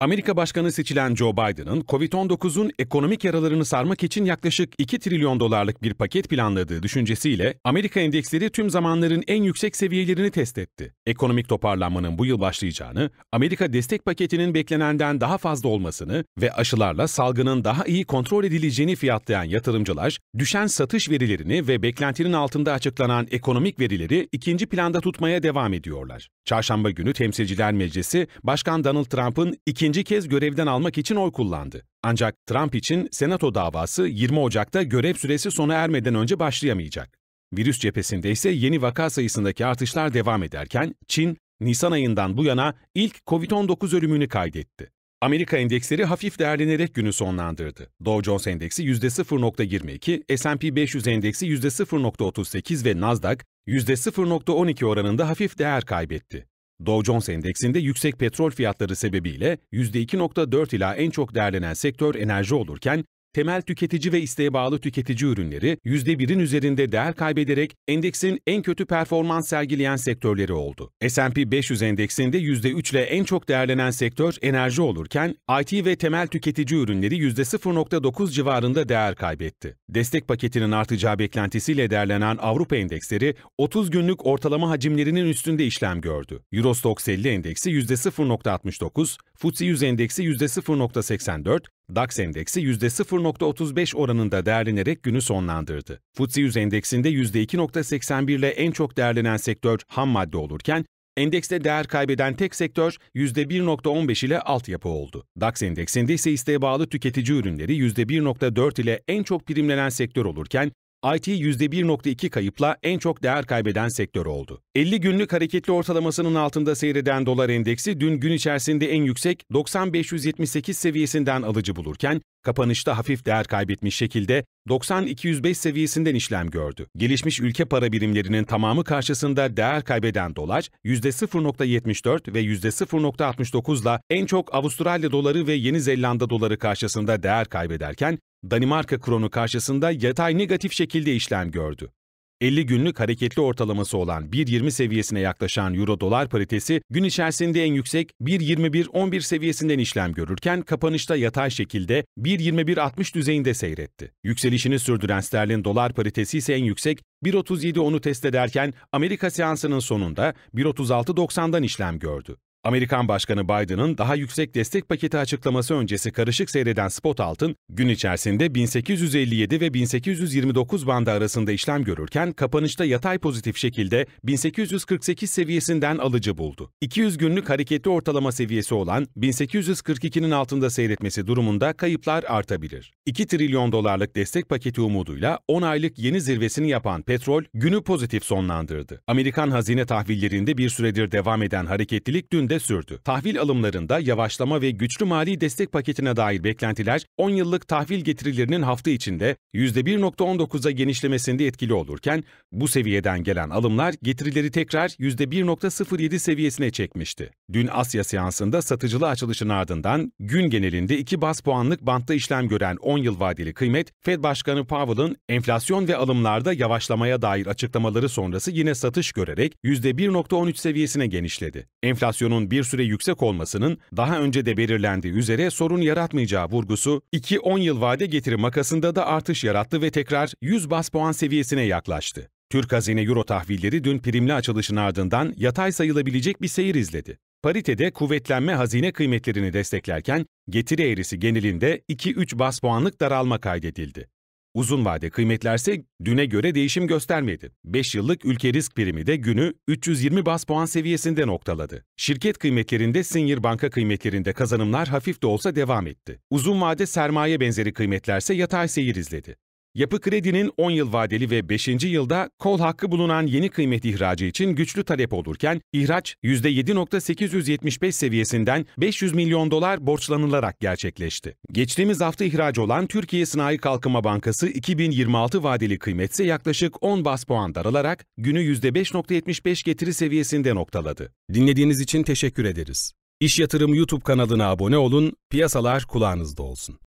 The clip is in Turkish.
Amerika Başkanı seçilen Joe Biden'ın COVID-19'un ekonomik yaralarını sarmak için yaklaşık 2 trilyon dolarlık bir paket planladığı düşüncesiyle Amerika endeksleri tüm zamanların en yüksek seviyelerini test etti. Ekonomik toparlanmanın bu yıl başlayacağını, Amerika destek paketinin beklenenden daha fazla olmasını ve aşılarla salgının daha iyi kontrol edileceğini fiyatlayan yatırımcılar, düşen satış verilerini ve beklentinin altında açıklanan ekonomik verileri ikinci planda tutmaya devam ediyorlar. Çarşamba günü Temsilciler Meclisi, Başkan Donald Trump'ın ikinci ikinci kez görevden almak için oy kullandı. Ancak Trump için Senato davası 20 Ocak'ta görev süresi sona ermeden önce başlayamayacak. Virüs cephesinde ise yeni vaka sayısındaki artışlar devam ederken Çin, Nisan ayından bu yana ilk COVID-19 ölümünü kaydetti. Amerika endeksleri hafif değerlenerek günü sonlandırdı. Dow Jones Endeksi %0.22, S&P 500 Endeksi %0.38 ve Nasdaq %0.12 oranında hafif değer kaybetti. Dow Jones Endeksinde yüksek petrol fiyatları sebebiyle %2.4 ila en çok değerlenen sektör enerji olurken temel tüketici ve isteğe bağlı tüketici ürünleri %1'in üzerinde değer kaybederek endeksin en kötü performans sergileyen sektörleri oldu. S&P 500 endeksinde %3 ile en çok değerlenen sektör enerji olurken IT ve temel tüketici ürünleri %0.9 civarında değer kaybetti. Destek paketinin artacağı beklentisiyle değerlenen Avrupa endeksleri 30 günlük ortalama hacimlerinin üstünde işlem gördü. Eurostoxx 50 endeksi %0.69, FTSE 100 endeksi %0.84, DAX endeksi %0.35 oranında değerlenerek günü sonlandırdı. FTSE 100 endeksinde %2.81 ile en çok değerlenen sektör ham madde olurken, Endekste değer kaybeden tek sektör %1.15 ile altyapı oldu. DAX endeksinde ise isteğe bağlı tüketici ürünleri %1.4 ile en çok primlenen sektör olurken, IT %1.2 kayıpla en çok değer kaybeden sektör oldu. 50 günlük hareketli ortalamasının altında seyreden dolar endeksi dün gün içerisinde en yüksek 90.578 seviyesinden alıcı bulurken, kapanışta hafif değer kaybetmiş şekilde 90 seviyesinden işlem gördü. Gelişmiş ülke para birimlerinin tamamı karşısında değer kaybeden dolar %0.74 ve %0.69 ile en çok Avustralya doları ve Yeni Zelanda doları karşısında değer kaybederken Danimarka kronu karşısında yatay negatif şekilde işlem gördü. 50 günlük hareketli ortalaması olan 1.20 seviyesine yaklaşan euro-dolar paritesi gün içerisinde en yüksek 1.21.11 seviyesinden işlem görürken kapanışta yatay şekilde 1.21.60 düzeyinde seyretti. Yükselişini sürdüren sterlin dolar paritesi ise en yüksek 1.37.10'u test ederken Amerika seansının sonunda 1.36.90'dan işlem gördü. Amerikan Başkanı Biden'ın daha yüksek destek paketi açıklaması öncesi karışık seyreden spot altın, gün içerisinde 1857 ve 1829 bandı arasında işlem görürken kapanışta yatay pozitif şekilde 1848 seviyesinden alıcı buldu. 200 günlük hareketli ortalama seviyesi olan 1842'nin altında seyretmesi durumunda kayıplar artabilir. 2 trilyon dolarlık destek paketi umuduyla 10 aylık yeni zirvesini yapan petrol günü pozitif sonlandırdı. Amerikan hazine tahvillerinde bir süredir devam eden hareketlilik dün de şekilde sürdü. Tahvil alımlarında yavaşlama ve güçlü mali destek paketine dair beklentiler 10 yıllık tahvil getirilerinin hafta içinde %1.19'a genişlemesinde etkili olurken bu seviyeden gelen alımlar getirileri tekrar %1.07 seviyesine çekmişti. Dün Asya seansında satıcılı açılışın ardından gün genelinde 2 bas puanlık bantta işlem gören 10 yıl vadeli kıymet Fed Başkanı Powell'ın enflasyon ve alımlarda yavaşlamaya dair açıklamaları sonrası yine satış görerek %1.13 seviyesine genişledi. Enflasyonun bir süre yüksek olmasının daha önce de belirlendiği üzere sorun yaratmayacağı vurgusu 2-10 yıl vade getiri makasında da artış yarattı ve tekrar 100 bas puan seviyesine yaklaştı. Türk hazine euro tahvilleri dün primli açılışın ardından yatay sayılabilecek bir seyir izledi. Paritede kuvvetlenme hazine kıymetlerini desteklerken getiri eğrisi genelinde 2-3 bas puanlık daralma kaydedildi. Uzun vade kıymetlerse düne göre değişim göstermedi. 5 yıllık ülke risk primi de günü 320 bas puan seviyesinde noktaladı. Şirket kıymetlerinde Senior Banka kıymetlerinde kazanımlar hafif de olsa devam etti. Uzun vade sermaye benzeri kıymetlerse yatay seyir izledi. Yapı Kredi'nin 10 yıl vadeli ve 5. yılda kol hakkı bulunan yeni kıymet ihracı için güçlü talep olurken, ihraç %7.875 seviyesinden 500 milyon dolar borçlanılarak gerçekleşti. Geçtiğimiz hafta ihraç olan Türkiye Sanayi Kalkınma Bankası 2026 vadeli kıymetse yaklaşık 10 bas puan daralarak günü %5.75 getiri seviyesinde noktaladı. Dinlediğiniz için teşekkür ederiz. İş Yatırım YouTube kanalına abone olun, piyasalar kulağınızda olsun.